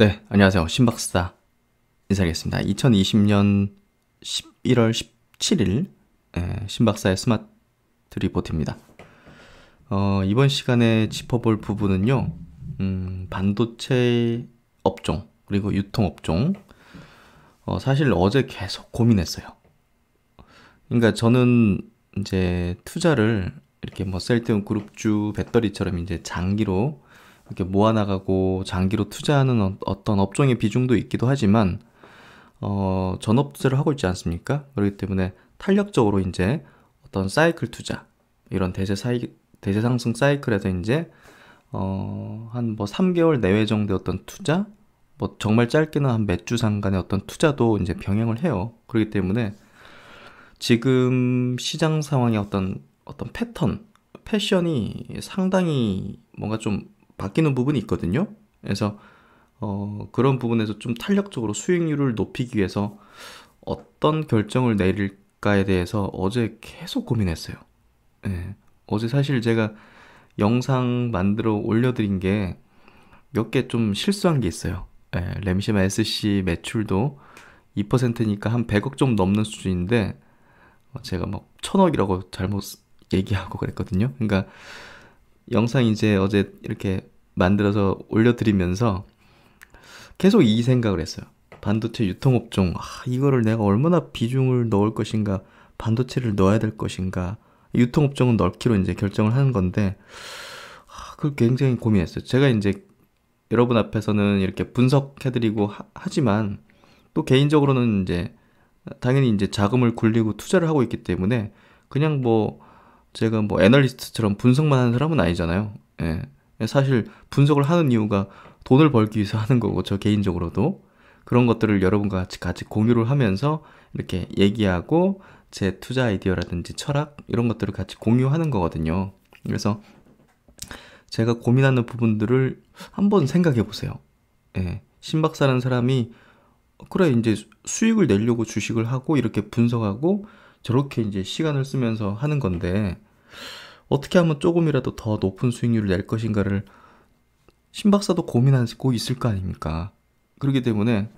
네, 안녕하세요. 신박스다 인사드리겠습니다. 2020년 11월 17일 예, 신박사의 스마트 리포트입니다. 어, 이번 시간에 짚어볼 부분은요, 음, 반도체 업종 그리고 유통 업종. 어, 사실 어제 계속 고민했어요. 그러니까 저는 이제 투자를 이렇게 뭐 셀트온 그룹주 배터리처럼 이제 장기로 이렇게 모아나가고 장기로 투자하는 어, 어떤 업종의 비중도 있기도 하지만 어, 전업 투자를 하고 있지 않습니까? 그렇기 때문에 탄력적으로 이제 어떤 사이클 투자 이런 대세 사이 대세 상승 사이클에서 이제 어, 한 뭐 3개월 내외 정도의 어떤 투자 뭐 정말 짧게는 한 몇 주 상간의 어떤 투자도 이제 병행을 해요. 그렇기 때문에 지금 시장 상황의 어떤 어떤 패턴, 패션이 상당히 뭔가 좀 바뀌는 부분이 있거든요. 그래서 어, 그런 부분에서 좀 탄력적으로 수익률을 높이기 위해서 어떤 결정을 내릴까에 대해서 어제 계속 고민했어요. 네. 어제 사실 제가 영상 만들어 올려드린 게 몇 개 좀 실수한 게 있어요. 네. 램시마 SC 매출도 2%니까 한 100억 좀 넘는 수준인데 어, 제가 막 뭐 천억이라고 잘못 얘기하고 그랬거든요. 그러니까 영상 이제 어제 이렇게 만들어서 올려드리면서 계속 이 생각을 했어요. 반도체 유통업종, 아, 이거를 내가 얼마나 비중을 넣을 것인가, 반도체를 넣어야 될 것인가, 유통업종은 넓기로 이제 결정을 하는 건데, 아, 그걸 굉장히 고민했어요. 제가 이제 여러분 앞에서는 이렇게 분석해드리고 하, 하지만, 또 개인적으로는 이제, 당연히 이제 자금을 굴리고 투자를 하고 있기 때문에, 그냥 뭐, 제가 뭐 애널리스트처럼 분석만 하는 사람은 아니잖아요. 예. 사실 분석을 하는 이유가 돈을 벌기 위해서 하는 거고 저 개인적으로도 그런 것들을 여러분과 같이 같이 공유를 하면서 이렇게 얘기하고 제 투자 아이디어라든지 철학 이런 것들을 같이 공유하는 거거든요. 그래서 제가 고민하는 부분들을 한번 생각해 보세요. 예. 신박사라는 사람이 그래 이제 수익을 내려고 주식을 하고 이렇게 분석하고 저렇게 이제 시간을 쓰면서 하는 건데 어떻게 하면 조금이라도 더 높은 수익률을 낼 것인가를 심 박사도 고민하고 있을 거 아닙니까? 그렇기 때문에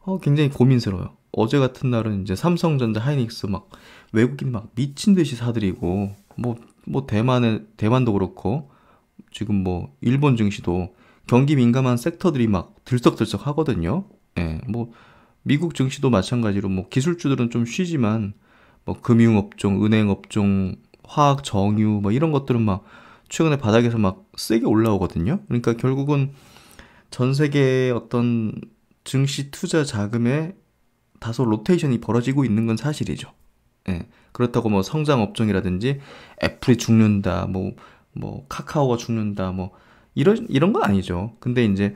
어, 굉장히 고민스러워요. 어제 같은 날은 이제 삼성전자, 하이닉스 막외국인막 미친 듯이 사들이고 뭐뭐 뭐 대만에 대만도 그렇고 지금 뭐 일본 증시도 경기 민감한 섹터들이 막 들썩들썩 하거든요. 예, 뭐 미국 증시도 마찬가지로 뭐 기술주들은 좀 쉬지만 뭐 금융업종, 은행업종, 화학 정유 뭐 이런 것들은 막 최근에 바닥에서 막 세게 올라오거든요. 그러니까 결국은 전 세계의 어떤 증시 투자 자금에 다소 로테이션이 벌어지고 있는 건 사실이죠. 예. 그렇다고 뭐 성장 업종이라든지 애플이 죽는다, 뭐, 뭐 카카오가 죽는다, 뭐 이런, 이런 건 아니죠. 근데 이제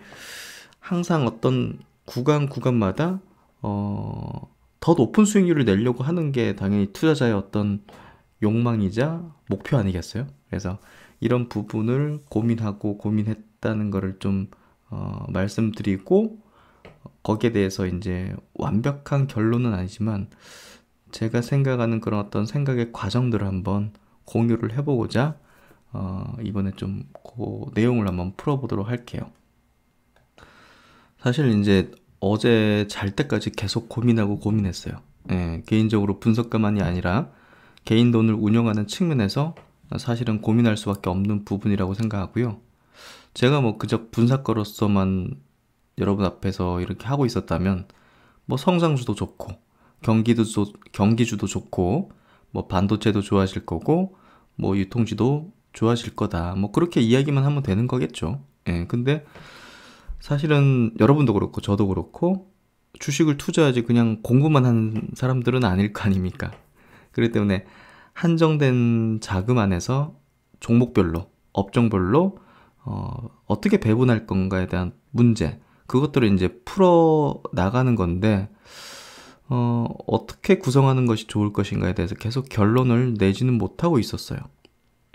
항상 어떤 구간 구간마다, 어, 더 높은 수익률을 내려고 하는 게 당연히 투자자의 어떤 욕망이자 목표 아니겠어요? 그래서 이런 부분을 고민하고 고민했다는 것을 좀 어, 말씀드리고 거기에 대해서 이제 완벽한 결론은 아니지만 제가 생각하는 그런 어떤 생각의 과정들을 한번 공유를 해보고자 어, 이번에 좀 그 내용을 한번 풀어보도록 할게요. 사실 이제 어제 잘 때까지 계속 고민하고 고민했어요. 예, 개인적으로 분석가만이 아니라 개인 돈을 운영하는 측면에서 사실은 고민할 수밖에 없는 부분이라고 생각하고요. 제가 뭐 그저 분사가로서만 여러분 앞에서 이렇게 하고 있었다면 뭐 성장주도 좋고 경기도 경기주도 좋고 뭐 반도체도 좋아하실 거고 뭐 유통주도 좋아하실 거다. 뭐 그렇게 이야기만 하면 되는 거겠죠. 예. 근데 사실은 여러분도 그렇고 저도 그렇고 주식을 투자하지 그냥 공부만 하는 사람들은 아닐 거 아닙니까? 그렇기 때문에 한정된 자금 안에서 종목별로, 업종별로 어, 어떻게 배분할 건가에 대한 문제 그것들을 이제 풀어 나가는 건데 어, 어떻게 구성하는 것이 좋을 것인가에 대해서 계속 결론을 내지는 못하고 있었어요.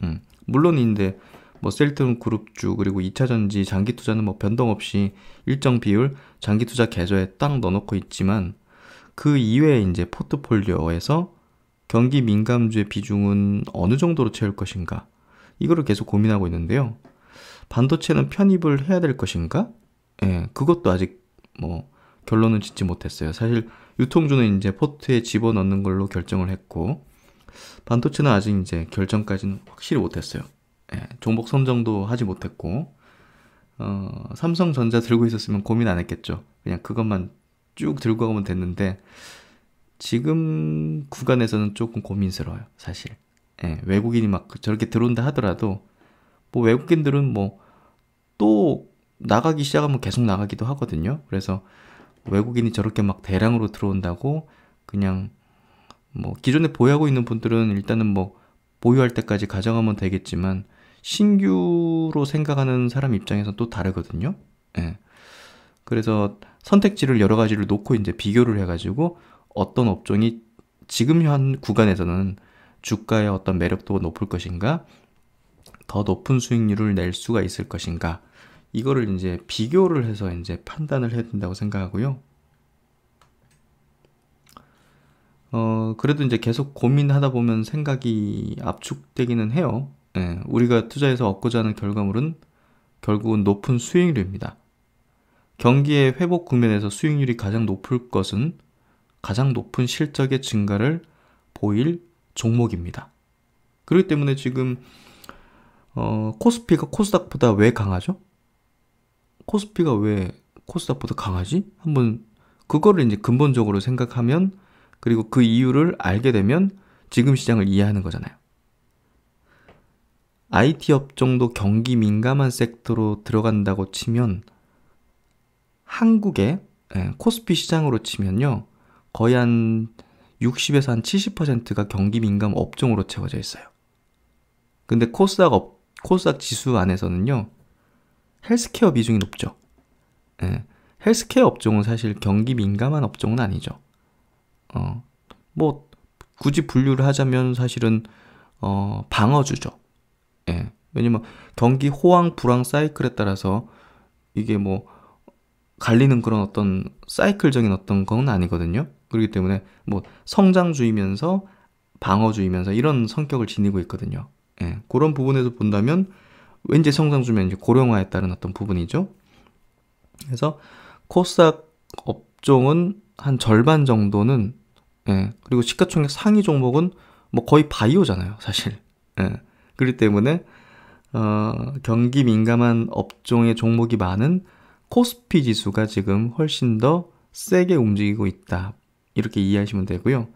음, 물론 인제뭐 셀트론 그룹주 그리고 2차전지 장기 투자는 뭐 변동 없이 일정 비율 장기 투자 계좌에 딱 넣어놓고 있지만 그 이외에 이제 포트폴리오에서 경기 민감주의 비중은 어느 정도로 채울 것인가? 이거를 계속 고민하고 있는데요. 반도체는 편입을 해야 될 것인가? 예, 그것도 아직 뭐 결론은 짓지 못했어요. 사실 유통주는 이제 포트에 집어넣는 걸로 결정을 했고 반도체는 아직 이제 결정까지는 확실히 못했어요. 예, 종목 선정도 하지 못했고 어, 삼성전자 들고 있었으면 고민 안 했겠죠. 그냥 그것만 쭉 들고 가면 됐는데 지금 구간에서는 조금 고민스러워요, 사실. 예, 외국인이 막 저렇게 들어온다 하더라도, 뭐 외국인들은 뭐 또 나가기 시작하면 계속 나가기도 하거든요. 그래서 외국인이 저렇게 막 대량으로 들어온다고 그냥 뭐 기존에 보유하고 있는 분들은 일단은 뭐 보유할 때까지 가져가면 되겠지만 신규로 생각하는 사람 입장에서는 또 다르거든요. 예. 그래서 선택지를 여러 가지를 놓고 이제 비교를 해가지고 어떤 업종이 지금 현 구간에서는 주가의 어떤 매력도가 높을 것인가? 더 높은 수익률을 낼 수가 있을 것인가? 이거를 이제 비교를 해서 이제 판단을 해야 된다고 생각하고요. 어, 그래도 이제 계속 고민하다 보면 생각이 압축되기는 해요. 예, 우리가 투자해서 얻고자 하는 결과물은 결국은 높은 수익률입니다. 경기의 회복 국면에서 수익률이 가장 높을 것은 가장 높은 실적의 증가를 보일 종목입니다. 그렇기 때문에 지금 어, 코스피가 코스닥보다 왜 강하죠? 코스피가 왜 코스닥보다 강하지? 한번 그거를 이제 근본적으로 생각하면 그리고 그 이유를 알게 되면 지금 시장을 이해하는 거잖아요. IT 업종도 경기 민감한 섹터로 들어간다고 치면 한국의 예, 코스피 시장으로 치면요. 거의 한 60에서 한 70%가 경기 민감 업종으로 채워져 있어요. 근데 코스닥 업, 코스닥 지수 안에서는요, 헬스케어 비중이 높죠. 예, 헬스케어 업종은 사실 경기 민감한 업종은 아니죠. 어, 뭐, 굳이 분류를 하자면 사실은, 어, 방어주죠. 예, 왜냐면 경기 호황, 불황 사이클에 따라서 이게 뭐, 갈리는 그런 어떤 사이클적인 어떤 건 아니거든요. 그렇기 때문에 뭐 성장주이면서 방어주이면서 이런 성격을 지니고 있거든요. 예, 그런 부분에서 본다면 왠지 성장주면 이제 고령화에 따른 어떤 부분이죠. 그래서 코스닥 업종은 한 절반 정도는 예, 그리고 시가총액 상위 종목은 뭐 거의 바이오잖아요, 사실. 예, 그렇기 때문에 어, 경기 민감한 업종의 종목이 많은 코스피 지수가 지금 훨씬 더 세게 움직이고 있다. 이렇게 이해하시면 되고요.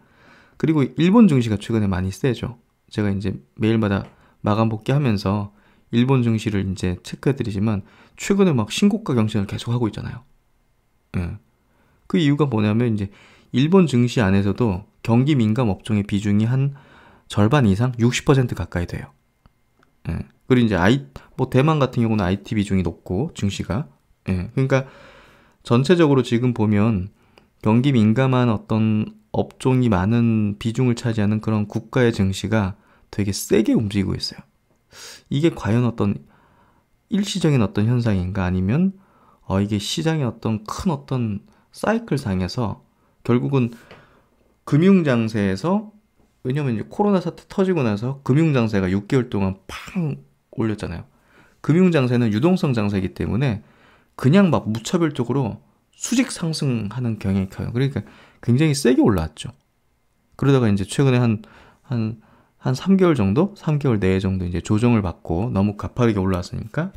그리고 일본 증시가 최근에 많이 세죠. 제가 이제 매일마다 마감 복귀하면서 일본 증시를 이제 체크해드리지만 최근에 막 신고가 경쟁을 계속 하고 있잖아요. 예. 그 이유가 뭐냐면 이제 일본 증시 안에서도 경기 민감 업종의 비중이 한 절반 이상 60% 가까이 돼요. 예. 그리고 이제 아이 뭐 대만 같은 경우는 IT 비중이 높고 증시가 예. 그러니까 전체적으로 지금 보면 경기 민감한 어떤 업종이 많은 비중을 차지하는 그런 국가의 증시가 되게 세게 움직이고 있어요. 이게 과연 어떤 일시적인 어떤 현상인가 아니면 어 이게 시장의 어떤 큰 어떤 사이클 상에서 결국은 금융 장세에서 왜냐면 이제 코로나 사태 터지고 나서 금융 장세가 6개월 동안 팡 올렸잖아요. 금융 장세는 유동성 장세이기 때문에 그냥 막 무차별적으로 수직 상승하는 경향이 커요. 그러니까 굉장히 세게 올라왔죠. 그러다가 이제 최근에 한, 한, 한 3개월 정도? 3개월 내에 정도 이제 조정을 받고 너무 가파르게 올라왔으니까.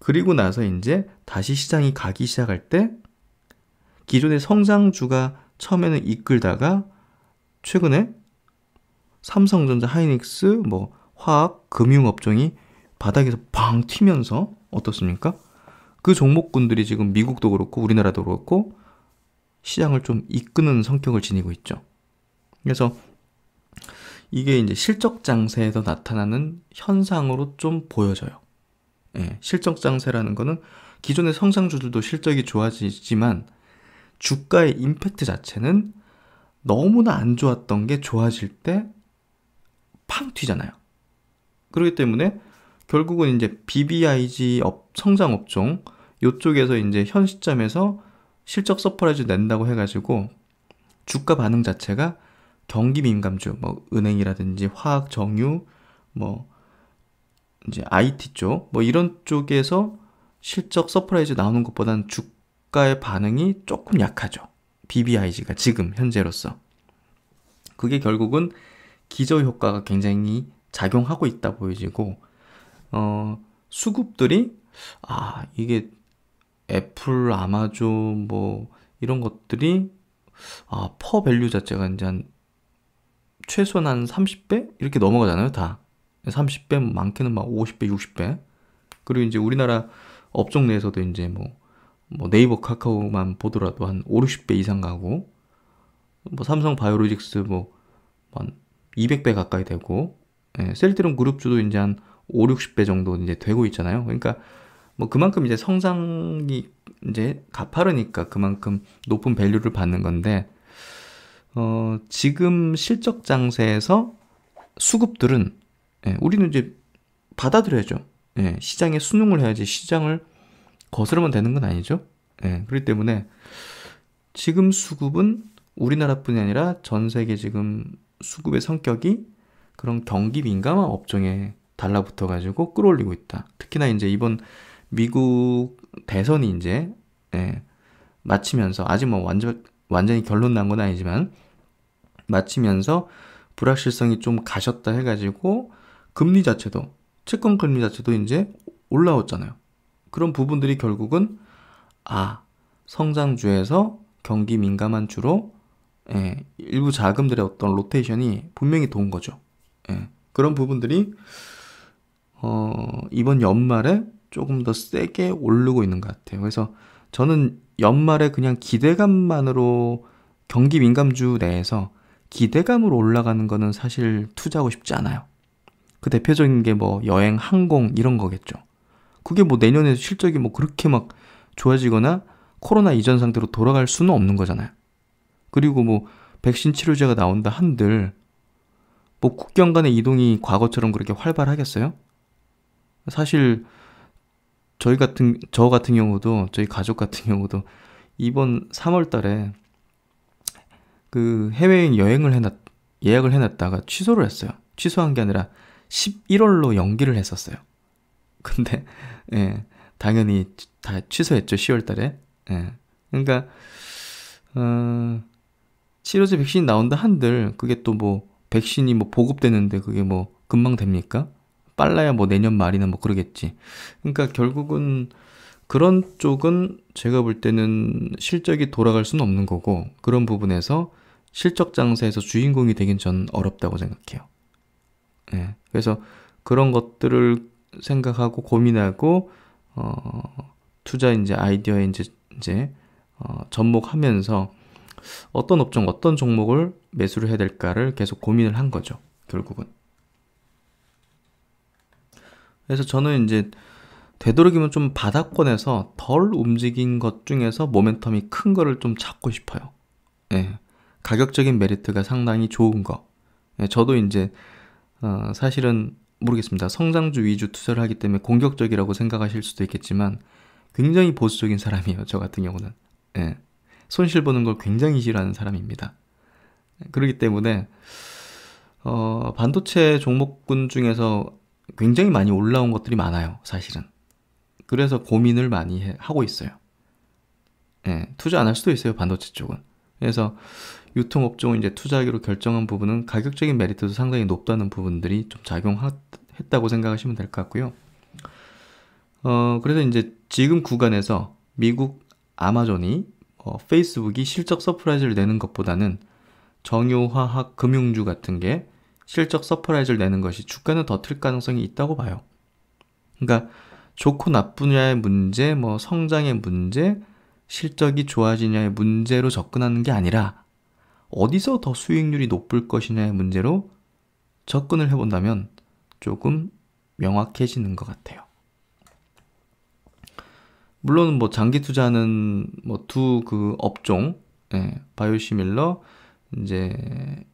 그리고 나서 이제 다시 시장이 가기 시작할 때 기존의 성장주가 처음에는 이끌다가 최근에 삼성전자, 하이닉스, 뭐 화학, 금융 업종이 바닥에서 방 튀면서 어떻습니까? 그 종목군들이 지금 미국도 그렇고 우리나라도 그렇고 시장을 좀 이끄는 성격을 지니고 있죠. 그래서 이게 이제 실적 장세에서 나타나는 현상으로 좀 보여져요. 예, 실적 장세라는 거는 기존의 성상주들도 실적이 좋아지지만 주가의 임팩트 자체는 너무나 안 좋았던 게 좋아질 때 팡 튀잖아요. 그렇기 때문에 결국은 이제 BBIG 업, 성장 업종 요쪽에서 이제 현 시점에서 실적 서프라이즈 낸다고 해가지고 주가 반응 자체가 경기 민감주, 뭐 은행이라든지 화학, 정유, 뭐 이제 IT 쪽, 뭐 이런 쪽에서 실적 서프라이즈 나오는 것보다는 주가의 반응이 조금 약하죠. BBIG가 지금 현재로서 그게 결국은 기저 효과가 굉장히 작용하고 있다 보여지고 어, 수급들이 아 이게 애플, 아마존 뭐 이런 것들이 아, 퍼 밸류 자체가 이제 한 최소한 한 30배 이렇게 넘어가잖아요 다 30배 많게는 막 50배, 60배 그리고 이제 우리나라 업종 내에서도 이제 뭐, 뭐 네이버 카카오만 보더라도 한 5, 60배 이상 가고 뭐 삼성 바이오로직스 뭐한 200배 가까이 되고 예, 셀트론 그룹주도 이제 한 5, 60배 정도 이제 되고 있잖아요. 그러니까 뭐 그만큼 이제 성장이 이제 가파르니까 그만큼 높은 밸류를 받는 건데 어, 지금 실적 장세에서 수급들은 예, 우리는 이제 받아들여야죠. 예, 시장에 순응을 해야지 시장을 거스르면 되는 건 아니죠. 예, 그렇기 때문에 지금 수급은 우리나라뿐이 아니라 전 세계 지금 수급의 성격이 그런 경기 민감한 업종에 달라붙어 가지고 끌어올리고 있다. 특히나 이제 이번 미국 대선이 이제 예, 마치면서 아직 뭐 완전 완전히 결론 난 건 아니지만 마치면서 불확실성이 좀 가셨다 해가지고 금리 자체도 채권 금리 자체도 이제 올라왔잖아요. 그런 부분들이 결국은 아 성장주에서 경기 민감한 주로 예, 일부 자금들의 어떤 로테이션이 분명히 도운 거죠. 예, 그런 부분들이 어, 이번 연말에 조금 더 세게 오르고 있는 것 같아요. 그래서 저는 연말에 그냥 기대감만으로 경기 민감주 내에서 기대감으로 올라가는 거는 사실 투자하고 싶지 않아요. 그 대표적인 게 뭐 여행, 항공 이런 거겠죠. 그게 뭐 내년에 실적이 뭐 그렇게 막 좋아지거나 코로나 이전 상태로 돌아갈 수는 없는 거잖아요. 그리고 뭐 백신 치료제가 나온다 한들 뭐 국경 간의 이동이 과거처럼 그렇게 활발하겠어요? 사실 저희 같은 저 같은 경우도 저희 가족 같은 경우도 이번 3월 달에 그 해외 여행을 해놨 예약을 해놨다가 취소를 했어요. 취소한 게 아니라 11월로 연기를 했었어요. 근데 예, 당연히 다 취소했죠. 10월 달에. 예. 그러니까 어, 치료제 백신 나온다 한들 그게 또 뭐 백신이 뭐 보급되는데 그게 뭐 금방 됩니까? 빨라야 뭐 내년 말이나 뭐 그러겠지. 그러니까 결국은 그런 쪽은 제가 볼 때는 실적이 돌아갈 수는 없는 거고 그런 부분에서 실적 장사에서 주인공이 되긴 전 어렵다고 생각해요. 예. 그래서 그런 것들을 생각하고 고민하고 어, 투자 이제 아이디어에 이제 이제 어, 접목하면서 어떤 업종 어떤 종목을 매수를 해야 될까를 계속 고민을 한 거죠. 결국은. 그래서 저는 이제 되도록이면 좀 바닥권에서 덜 움직인 것 중에서 모멘텀이 큰 거를 좀 찾고 싶어요. 예. 가격적인 메리트가 상당히 좋은 거. 예, 저도 이제 어, 사실은 모르겠습니다. 성장주 위주 투자를 하기 때문에 공격적이라고 생각하실 수도 있겠지만 굉장히 보수적인 사람이에요. 저 같은 경우는. 예. 손실 보는 걸 굉장히 싫어하는 사람입니다. 예, 그렇기 때문에 어, 반도체 종목군 중에서 굉장히 많이 올라온 것들이 많아요, 사실은. 그래서 고민을 많이 해, 하고 있어요. 예, 투자 안 할 수도 있어요, 반도체 쪽은. 그래서 유통업종을 이제 투자하기로 결정한 부분은 가격적인 메리트도 상당히 높다는 부분들이 좀 작용했다고 생각하시면 될 것 같고요. 어, 그래서 이제 지금 구간에서 미국 아마존이 어, 페이스북이 실적 서프라이즈를 내는 것보다는 정유화학 금융주 같은 게 실적 서프라이즈를 내는 것이 주가는 더 틀 가능성이 있다고 봐요. 그러니까 좋고 나쁘냐의 문제, 뭐 성장의 문제, 실적이 좋아지냐의 문제로 접근하는 게 아니라 어디서 더 수익률이 높을 것이냐의 문제로 접근을 해본다면 조금 명확해지는 것 같아요. 물론 뭐 장기 투자는 뭐 두 그 업종, 예, 바이오시밀러 이제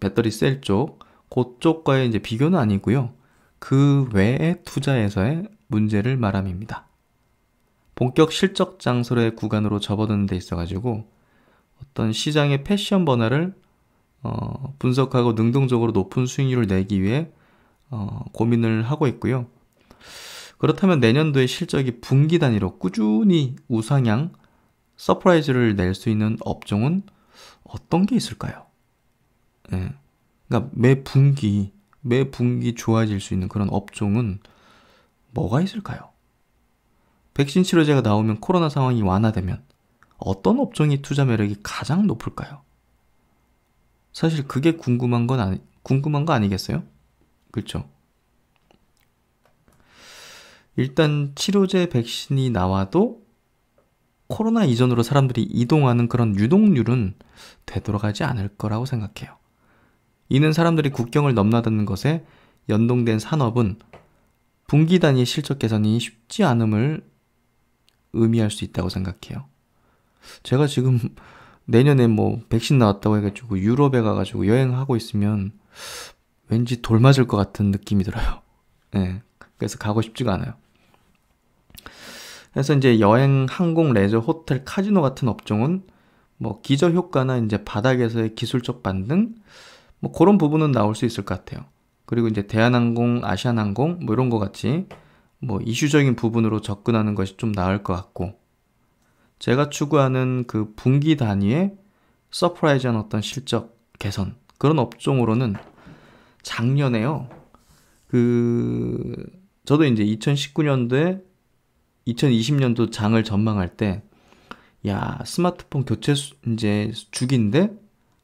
배터리 셀 쪽, 그쪽과의 이제 비교는 아니고요. 그 외의 투자에서의 문제를 말함입니다. 본격 실적 장소의 구간으로 접어드는 데 있어가지고 어떤 시장의 패션 번화를 어, 분석하고 능동적으로 높은 수익률을 내기 위해 어, 고민을 하고 있고요. 그렇다면 내년도의 실적이 분기 단위로 꾸준히 우상향 서프라이즈를 낼 수 있는 업종은 어떤 게 있을까요? 예. 그러니까 매 분기 매 분기 좋아질 수 있는 그런 업종은 뭐가 있을까요? 백신 치료제가 나오면 코로나 상황이 완화되면 어떤 업종이 투자 매력이 가장 높을까요? 사실 그게 궁금한 건 아니, 궁금한 거 아니겠어요? 그렇죠? 일단 치료제 백신이 나와도 코로나 이전으로 사람들이 이동하는 그런 유동률은 되돌아가지 않을 거라고 생각해요. 이는 사람들이 국경을 넘나드는 것에 연동된 산업은 분기 단위의 실적 개선이 쉽지 않음을 의미할 수 있다고 생각해요. 제가 지금 내년에 뭐 백신 나왔다고 해가지고 유럽에 가가지고 여행하고 있으면 왠지 돌 맞을 것 같은 느낌이 들어요. 예. 네, 그래서 가고 싶지가 않아요. 그래서 이제 여행, 항공, 레저, 호텔, 카지노 같은 업종은 뭐 기저 효과나 이제 바닥에서의 기술적 반등, 뭐 그런 부분은 나올 수 있을 것 같아요. 그리고 이제 대한항공, 아시아항공뭐 이런 거 같이 뭐 이슈적인 부분으로 접근하는 것이 좀 나을 것 같고 제가 추구하는 그 분기 단위의 서프라이즈한 어떤 실적 개선 그런 업종으로는 작년에요. 그 저도 이제 2019년도에 2020년도 장을 전망할 때 야, 스마트폰 교체 수, 이제 주기인데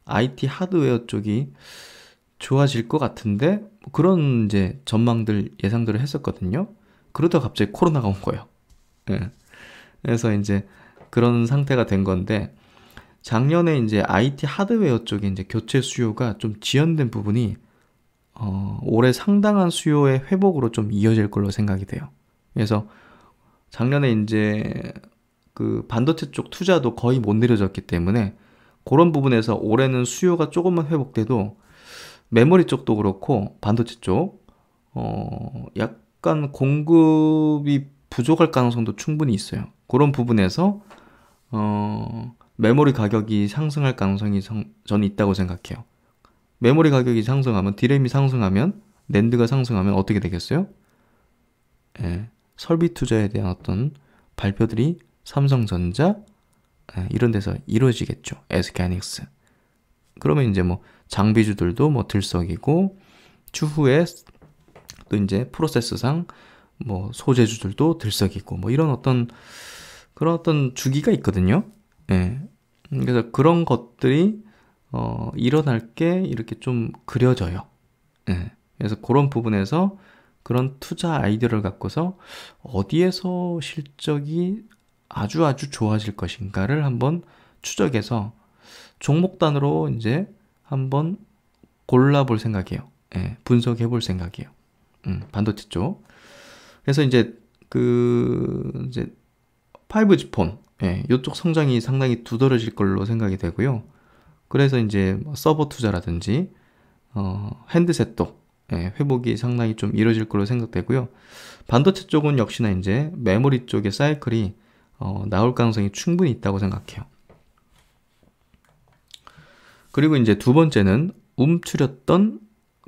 IT 하드웨어 쪽이 좋아질 것 같은데 뭐 그런 이제 전망들 예상들을 했었거든요. 그러다 갑자기 코로나가 온 거예요. 예. 그래서 이제 그런 상태가 된 건데 작년에 이제 IT 하드웨어 쪽에 이제 교체 수요가 좀 지연된 부분이 어, 올해 상당한 수요의 회복으로 좀 이어질 걸로 생각이 돼요. 그래서 작년에 이제 그 반도체 쪽 투자도 거의 못 내려졌기 때문에 그런 부분에서 올해는 수요가 조금만 회복돼도 메모리 쪽도 그렇고 반도체 쪽 어, 약간 공급이 부족할 가능성도 충분히 있어요. 그런 부분에서 어, 메모리 가격이 상승할 가능성이 성, 저는 있다고 생각해요. 메모리 가격이 상승하면 디램이 상승하면 랜드가 상승하면 어떻게 되겠어요? 예, 설비 투자에 대한 어떤 발표들이 삼성전자, 예, 이런 데서 이루어지겠죠. 에스케닉스. 그러면 이제 뭐 장비주들도 뭐 들썩이고 추후에 또 이제 프로세스상 뭐 소재주들도 들썩이고 뭐 이런 어떤 그런 어떤 주기가 있거든요. 예. 그래서 그런 것들이 어, 일어날 게 이렇게 좀 그려져요. 예. 그래서 그런 부분에서 그런 투자 아이디어를 갖고서 어디에서 실적이 아주 아주 좋아질 것인가를 한번 추적해서 종목 단으로 이제 한번 골라볼 생각이에요. 예, 분석해 볼 생각이에요. 음, 반도체 쪽. 그래서 이제 그 이제 5G 폰 예, 이쪽 성장이 상당히 두드러질 걸로 생각이 되고요. 그래서 이제 뭐 서버 투자라든지 어, 핸드셋도 예, 회복이 상당히 좀 이뤄질 걸로 생각되고요. 반도체 쪽은 역시나 이제 메모리 쪽의 사이클이 어, 나올 가능성이 충분히 있다고 생각해요. 그리고 이제 두 번째는 움츠렸던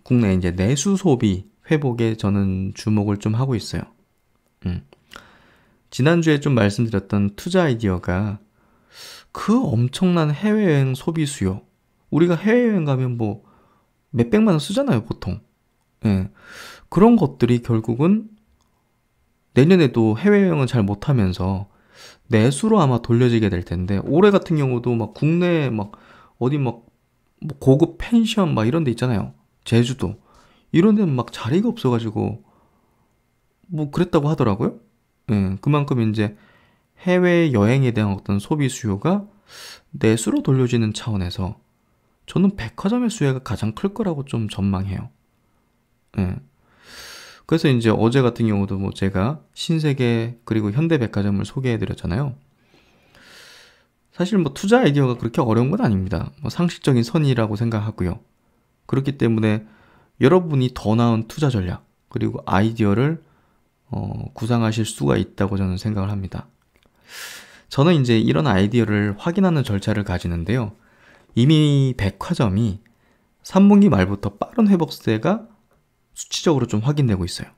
국내 이제 내수 소비 회복에 저는 주목을 좀 하고 있어요. 음. 지난주에 좀 말씀드렸던 투자 아이디어가 그 엄청난 해외여행 소비 수요. 우리가 해외여행 가면 뭐 몇백만 원 쓰잖아요, 보통. 예. 그런 것들이 결국은 내년에도 해외여행은 잘 못하면서 내수로 아마 돌려지게 될 텐데 올해 같은 경우도 막 국내 막 어디 막 뭐 고급 펜션 막 이런 데 있잖아요. 제주도 이런 데는 막 자리가 없어가지고 뭐 그랬다고 하더라고요. 예, 그만큼 이제 해외 여행에 대한 어떤 소비 수요가 내수로 돌려지는 차원에서 저는 백화점의 수혜가 가장 클 거라고 좀 전망해요. 예. 그래서 이제 어제 같은 경우도 뭐 제가 신세계 그리고 현대백화점을 소개해드렸잖아요. 사실 뭐 투자 아이디어가 그렇게 어려운 건 아닙니다. 뭐 상식적인 선이라고 생각하고요. 그렇기 때문에 여러분이 더 나은 투자 전략 그리고 아이디어를 어, 구상하실 수가 있다고 저는 생각을 합니다. 저는 이제 이런 아이디어를 확인하는 절차를 가지는데요. 이미 백화점이 3분기 말부터 빠른 회복세가 수치적으로 좀 확인되고 있어요.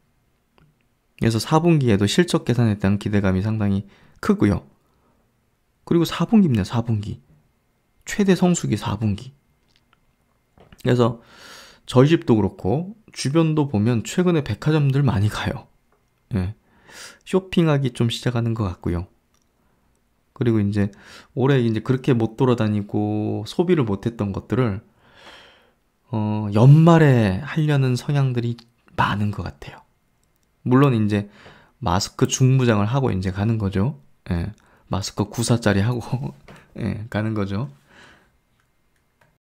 그래서 4분기에도 실적 계산에 대한 기대감이 상당히 크고요. 그리고 4분기입니다. 4분기. 최대 성수기 4분기. 그래서 저희 집도 그렇고 주변도 보면 최근에 백화점들 많이 가요. 예. 쇼핑하기 좀 시작하는 것 같고요. 그리고 이제 올해 이제 그렇게 못 돌아다니고 소비를 못했던 것들을 어, 연말에 하려는 성향들이 많은 것 같아요. 물론 이제 마스크 중무장을 하고 이제 가는 거죠. 예, 마스크 9사짜리 하고 예, 가는 거죠.